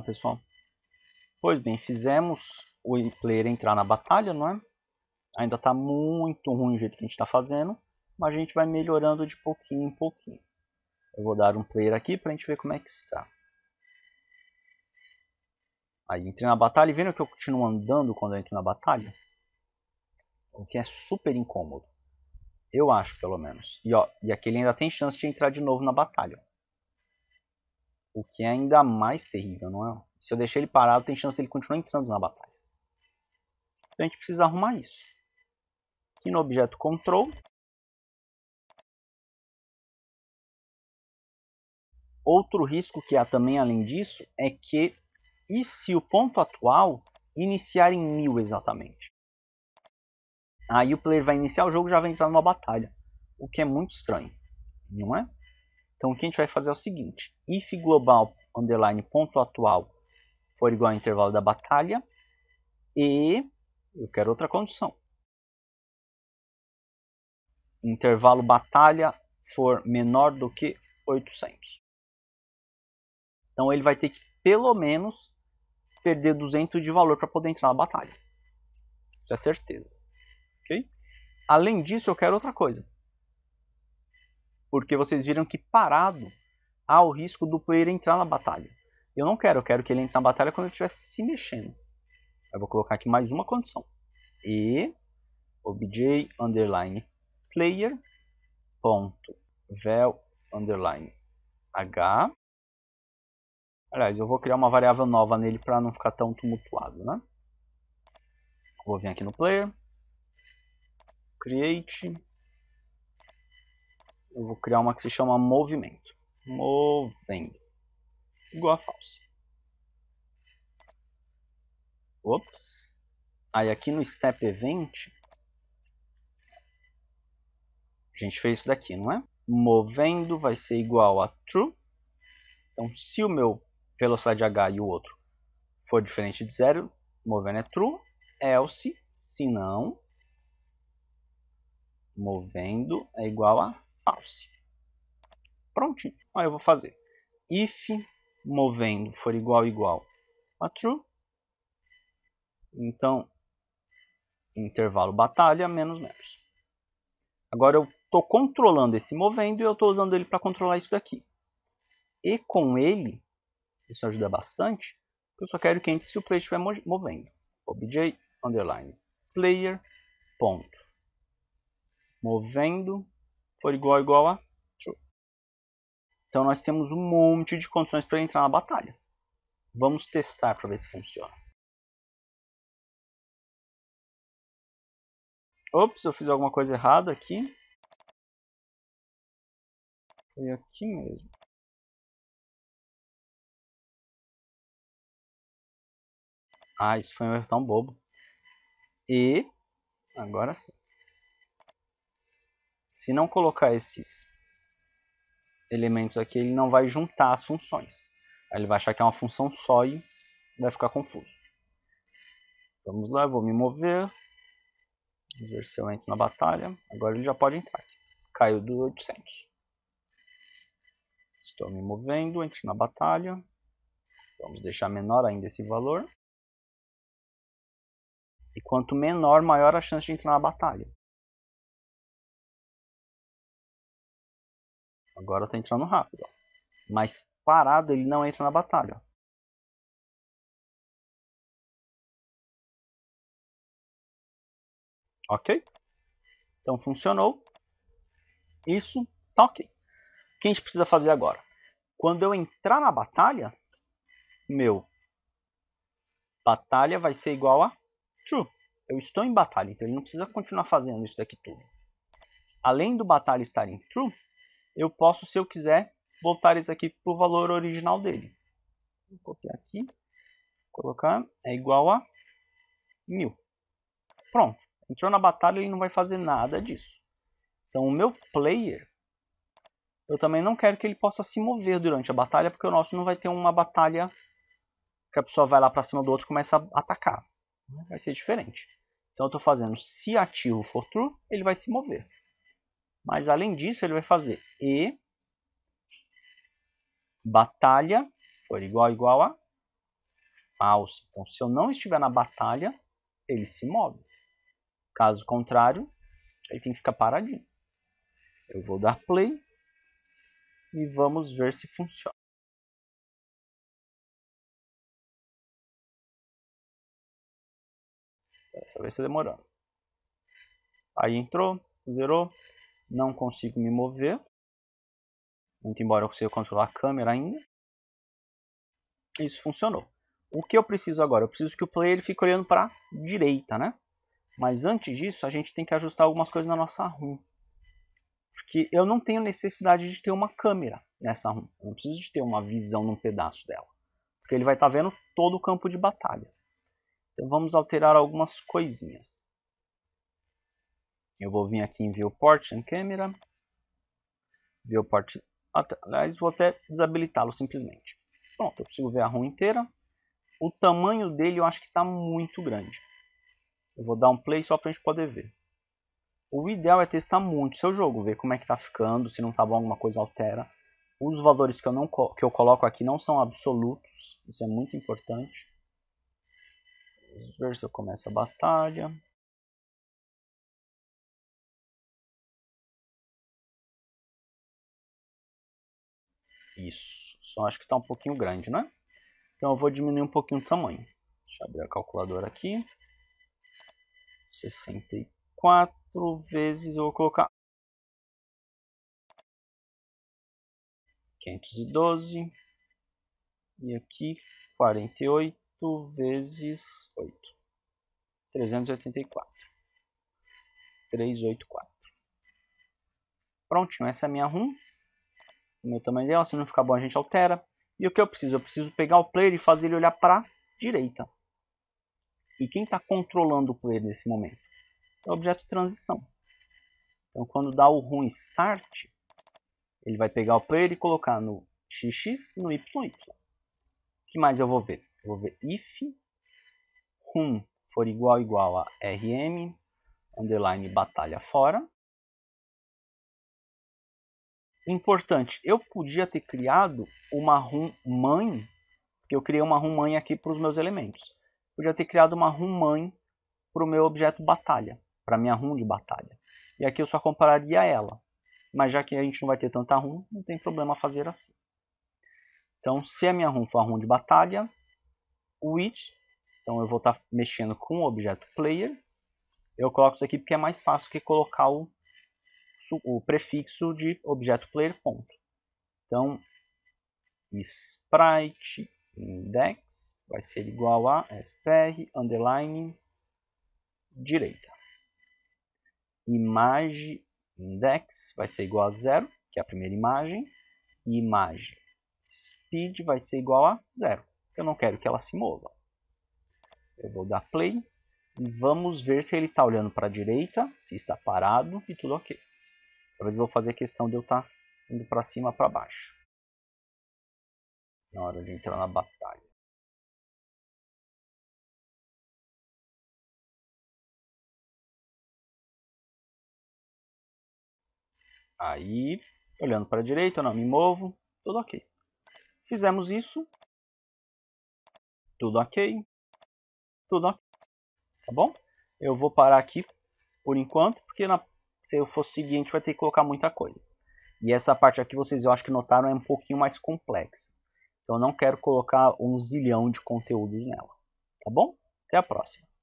pessoal. Pois bem, fizemos o player entrar na batalha, não é? Ainda está muito ruim o jeito que a gente está fazendo, mas a gente vai melhorando de pouquinho em pouquinho. Eu vou dar um player aqui para a gente ver como é que está. Aí entrei na batalha e vendo que eu continuo andando quando eu entro na batalha? O que é super incômodo. Eu acho, pelo menos. E, ó, e aqui ele ainda tem chance de entrar de novo na batalha. O que é ainda mais terrível, não é? Se eu deixar ele parado, tem chance dele continuar entrando na batalha. Então a gente precisa arrumar isso. Aqui no objeto control. Outro risco que há também além disso é que e se o ponto atual iniciar em 1000 exatamente? Aí o player vai iniciar o jogo e já vai entrar numa batalha, o que é muito estranho, não é? Então o que a gente vai fazer é o seguinte, if global underline ponto atual for igual ao intervalo da batalha e eu quero outra condição. Intervalo batalha for menor do que 800. Então ele vai ter que pelo menos perder 200 de valor para poder entrar na batalha. Isso é certeza. Okay? Além disso, eu quero outra coisa porque vocês viram que parado há o risco do player entrar na batalha. Eu não quero, eu quero que ele entre na batalha quando ele estiver se mexendo. Eu vou colocar aqui mais uma condição. E obj underline player ponto vel underline h. Aliás, eu vou criar uma variável nova nele para não ficar tão tumultuado, né? Vou vir aqui no player, create eu vou criar uma que se chama movimento. Movendo. Igual a falsa. Ops. Aí aqui no step event, a gente fez isso daqui, não é? Movendo vai ser igual a true. Então se o meu velocidade h e o outro for diferente de zero, movendo é true. Else, se não, movendo é igual a mouse. Prontinho. Aí eu vou fazer if movendo for igual igual a true, então intervalo batalha menos menos. Agora eu estou controlando esse movendo e eu estou usando ele para controlar isso daqui. E com ele, isso ajuda bastante, eu só quero que entre se o player estiver movendo. Obj underline player ponto movendo for igual igual a true. Então nós temos um monte de condições para entrar na batalha. Vamos testar para ver se funciona. Ops, eu fiz alguma coisa errada aqui. Foi aqui mesmo. Ah, isso foi um erro tão bobo. E agora sim se não colocar esses elementos aqui, ele não vai juntar as funções. Aí ele vai achar que é uma função só e vai ficar confuso. Vamos lá, vou me mover. Vamos ver se eu entro na batalha. Agora ele já pode entrar aqui. Caiu do 800. Estou me movendo, entro na batalha. Vamos deixar menor ainda esse valor. E quanto menor, maior a chance de entrar na batalha. Agora tá entrando rápido. Ó. Mas parado ele não entra na batalha. Ó. Ok? Então funcionou. Isso tá ok. O que a gente precisa fazer agora? Quando eu entrar na batalha, meu, batalha vai ser igual a true. Eu estou em batalha, então ele não precisa continuar fazendo isso daqui tudo. Além do batalha estar em true, eu posso, se eu quiser, voltar isso aqui para o valor original dele. Vou copiar aqui, colocar, é igual a 1000. Pronto, entrou na batalha ele não vai fazer nada disso. Então o meu player, eu também não quero que ele possa se mover durante a batalha, porque o nosso não vai ter uma batalha que a pessoa vai lá para cima do outro e começa a atacar. Vai ser diferente. Então eu estou fazendo, se ativo for true, ele vai se mover. Mas além disso, ele vai fazer E batalha for igual igual a alça. Então, se eu não estiver na batalha, ele se move. Caso contrário, ele tem que ficar paradinho. Eu vou dar play e vamos ver se funciona. Essa vez está demorando. Aí entrou, zerou. Não consigo me mover. Muito embora eu consiga controlar a câmera ainda. Isso funcionou. O que eu preciso agora? Eu preciso que o player fique olhando para a direita, né? Mas antes disso, a gente tem que ajustar algumas coisas na nossa ROM. Porque eu não tenho necessidade de ter uma câmera nessa ROM. Eu não preciso de ter uma visão num pedaço dela. Porque ele vai estar tá vendo todo o campo de batalha. Então vamos alterar algumas coisinhas. Eu vou vir aqui em Viewport em câmera. Viewport Aliás, vou até desabilitá-lo simplesmente. Pronto, eu consigo ver a rua inteira. O tamanho dele eu acho que está muito grande. Eu vou dar um play só para a gente poder ver. O ideal é testar muito seu jogo, ver como é que está ficando, se não está bom alguma coisa altera. Os valores que eu, não, que eu coloco aqui não são absolutos, isso é muito importante. Vamos ver se eu começo a batalha. Isso. Só acho que está um pouquinho grande, né? Então eu vou diminuir um pouquinho o tamanho. Deixa eu abrir a calculadora aqui. 64 vezes, eu vou colocar 512. E aqui 48 vezes 8. 384. 384. Prontinho, essa é a minha RUM o meu tamanho dela. Se não ficar bom, a gente altera. E o que eu preciso? Eu preciso pegar o player e fazer ele olhar para direita. E quem está controlando o player nesse momento? É o objeto transição. Então quando dá o run start, ele vai pegar o player e colocar no XX, no YY. O que mais eu vou ver? Eu vou ver if run for igual igual a rm, underline batalha fora importante, eu podia ter criado uma room mãe, porque eu criei uma room mãe aqui para os meus elementos. Podia ter criado uma room mãe para o meu objeto batalha, para minha room de batalha. E aqui eu só compararia ela. Mas já que a gente não vai ter tanta room, não tem problema fazer assim. Então, se a minha room for a room de batalha, o it, então eu vou estar tá mexendo com o objeto player. Eu coloco isso aqui porque é mais fácil que colocar o o prefixo de objeto player ponto. Então, sprite index vai ser igual a spr underline direita. Image index vai ser igual a zero, que é a primeira imagem. E imagem speed vai ser igual a zero. Eu não quero que ela se mova. Eu vou dar play e vamos ver se ele está olhando para a direita, se está parado e tudo ok talvez eu vou fazer questão de eu estar tá indo para cima para baixo. Na hora de entrar na batalha. Aí, olhando para a direita, eu não me movo, tudo ok. Fizemos isso, tudo ok, tudo ok, tá bom? Eu vou parar aqui por enquanto, porque na se eu fosse seguir, a gente vai ter que colocar muita coisa. E essa parte aqui, vocês eu acho que notaram, é um pouquinho mais complexa. Então eu não quero colocar um zilhão de conteúdos nela. Tá bom? Até a próxima.